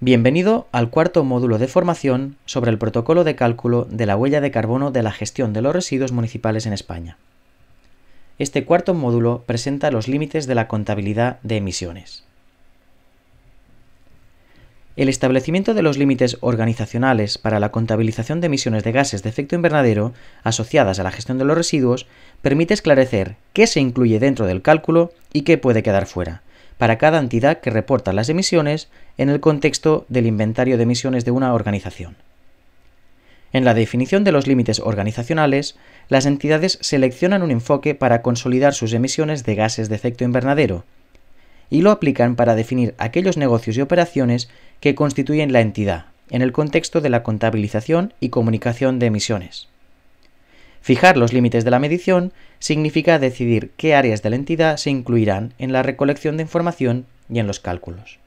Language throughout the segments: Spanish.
Bienvenido al cuarto módulo de formación sobre el protocolo de cálculo de la huella de carbono de la gestión de los residuos municipales en España. Este cuarto módulo presenta los límites de la contabilidad de emisiones. El establecimiento de los límites organizacionales para la contabilización de emisiones de gases de efecto invernadero asociadas a la gestión de los residuos permite esclarecer qué se incluye dentro del cálculo y qué puede quedar fuera para cada entidad que reporta las emisiones en el contexto del inventario de emisiones de una organización. En la definición de los límites organizacionales, las entidades seleccionan un enfoque para consolidar sus emisiones de gases de efecto invernadero y lo aplican para definir aquellos negocios y operaciones que constituyen la entidad en el contexto de la contabilización y comunicación de emisiones. Fijar los límites de la medición significa decidir qué áreas de la entidad se incluirán en la recolección de información y en los cálculos.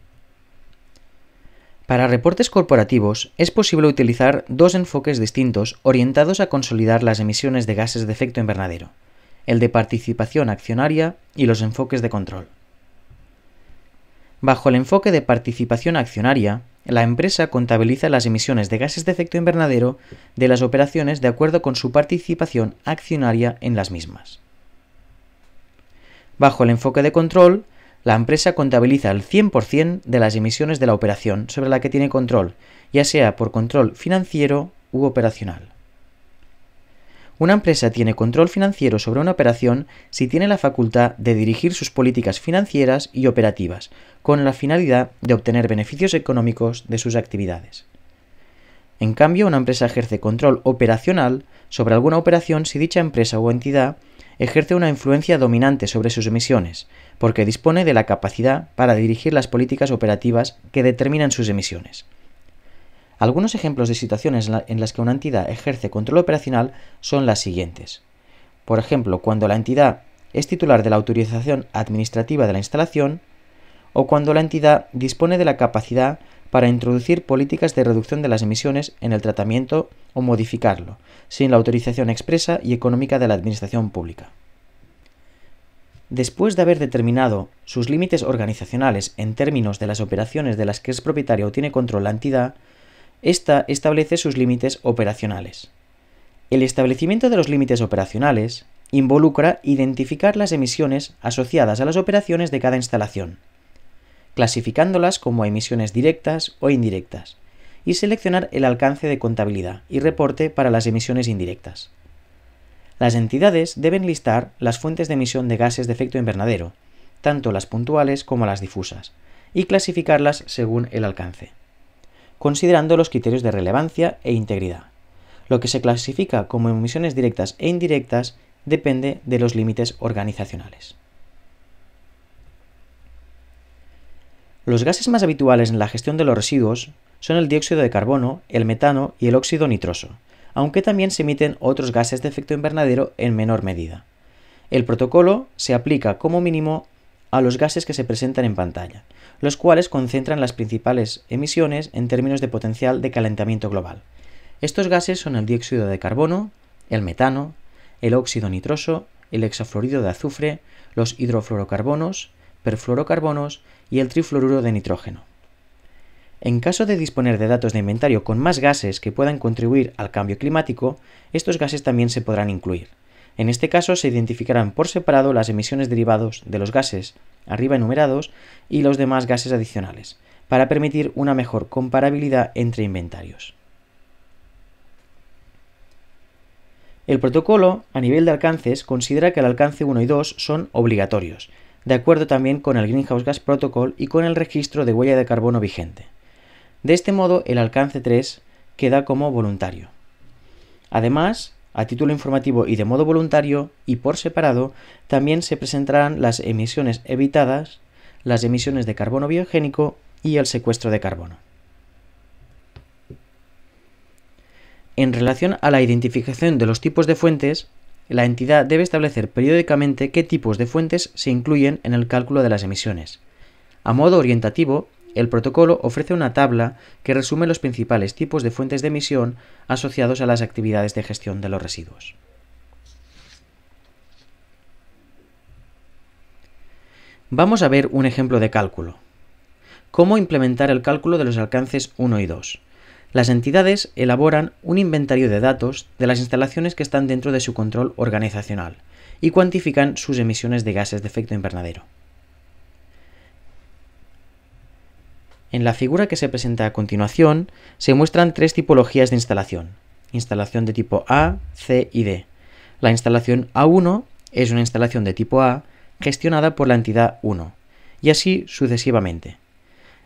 Para reportes corporativos es posible utilizar dos enfoques distintos orientados a consolidar las emisiones de gases de efecto invernadero, el de participación accionaria y los enfoques de control. Bajo el enfoque de participación accionaria, la empresa contabiliza las emisiones de gases de efecto invernadero de las operaciones de acuerdo con su participación accionaria en las mismas. Bajo el enfoque de control, la empresa contabiliza el 100% de las emisiones de la operación sobre la que tiene control, ya sea por control financiero u operacional. Una empresa tiene control financiero sobre una operación si tiene la facultad de dirigir sus políticas financieras y operativas, con la finalidad de obtener beneficios económicos de sus actividades. En cambio, una empresa ejerce control operacional sobre alguna operación si dicha empresa o entidad ejerce una influencia dominante sobre sus emisiones, porque dispone de la capacidad para dirigir las políticas operativas que determinan sus emisiones. Algunos ejemplos de situaciones en las que una entidad ejerce control operacional son las siguientes. Por ejemplo, cuando la entidad es titular de la autorización administrativa de la instalación o cuando la entidad dispone de la capacidad para introducir políticas de reducción de las emisiones en el tratamiento o modificarlo, sin la autorización expresa y económica de la Administración Pública. Después de haber determinado sus límites organizacionales en términos de las operaciones de las que es propietaria o tiene control la entidad, esta establece sus límites operacionales. El establecimiento de los límites operacionales involucra identificar las emisiones asociadas a las operaciones de cada instalación, clasificándolas como emisiones directas o indirectas, y seleccionar el alcance de contabilidad y reporte para las emisiones indirectas. Las entidades deben listar las fuentes de emisión de gases de efecto invernadero, tanto las puntuales como las difusas, y clasificarlas según el alcance considerando los criterios de relevancia e integridad. Lo que se clasifica como emisiones directas e indirectas depende de los límites organizacionales. Los gases más habituales en la gestión de los residuos son el dióxido de carbono, el metano y el óxido nitroso, aunque también se emiten otros gases de efecto invernadero en menor medida. El protocolo se aplica como mínimo a los gases que se presentan en pantalla, los cuales concentran las principales emisiones en términos de potencial de calentamiento global. Estos gases son el dióxido de carbono, el metano, el óxido nitroso, el hexafluorido de azufre, los hidrofluorocarbonos, perfluorocarbonos y el trifluoruro de nitrógeno. En caso de disponer de datos de inventario con más gases que puedan contribuir al cambio climático, estos gases también se podrán incluir. En este caso se identificarán por separado las emisiones derivados de los gases arriba enumerados y los demás gases adicionales, para permitir una mejor comparabilidad entre inventarios. El protocolo, a nivel de alcances, considera que el alcance 1 y 2 son obligatorios, de acuerdo también con el Greenhouse Gas Protocol y con el registro de huella de carbono vigente. De este modo, el alcance 3 queda como voluntario. Además, a título informativo y de modo voluntario, y por separado, también se presentarán las emisiones evitadas, las emisiones de carbono biogénico y el secuestro de carbono. En relación a la identificación de los tipos de fuentes, la entidad debe establecer periódicamente qué tipos de fuentes se incluyen en el cálculo de las emisiones. A modo orientativo, el protocolo ofrece una tabla que resume los principales tipos de fuentes de emisión asociados a las actividades de gestión de los residuos. Vamos a ver un ejemplo de cálculo. Cómo implementar el cálculo de los alcances 1 y 2. Las entidades elaboran un inventario de datos de las instalaciones que están dentro de su control organizacional y cuantifican sus emisiones de gases de efecto invernadero. En la figura que se presenta a continuación se muestran tres tipologías de instalación. Instalación de tipo A, C y D. La instalación A1 es una instalación de tipo A gestionada por la entidad 1, y así sucesivamente.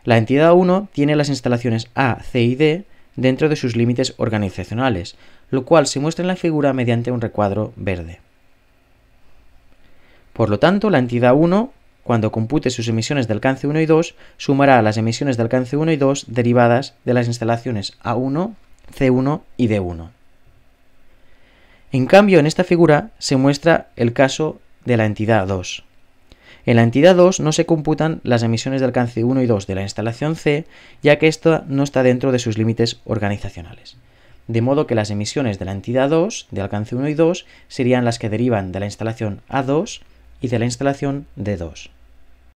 La entidad 1 tiene las instalaciones A, C y D dentro de sus límites organizacionales, lo cual se muestra en la figura mediante un recuadro verde. Por lo tanto, la entidad 1 cuando compute sus emisiones de alcance 1 y 2, sumará las emisiones de alcance 1 y 2 derivadas de las instalaciones A1, C1 y D1. En cambio, en esta figura se muestra el caso de la entidad 2. En la entidad 2 no se computan las emisiones de alcance 1 y 2 de la instalación C, ya que esta no está dentro de sus límites organizacionales. De modo que las emisiones de la entidad 2, de alcance 1 y 2, serían las que derivan de la instalación A2 y de la instalación D2.